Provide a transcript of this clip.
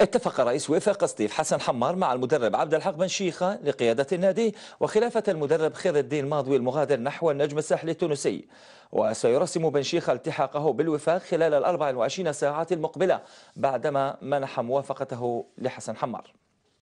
اتفق رئيس وفاق قسطيف حسن حمار مع المدرب عبد الحق بن شيخة لقيادة النادي وخلافة المدرب خير الدين ماضوي المغادر نحو النجم الساحلي التونسي وسيرسم بن شيخة التحاقه بالوفاق خلال ال 24 ساعة المقبلة بعدما منح موافقته لحسن حمار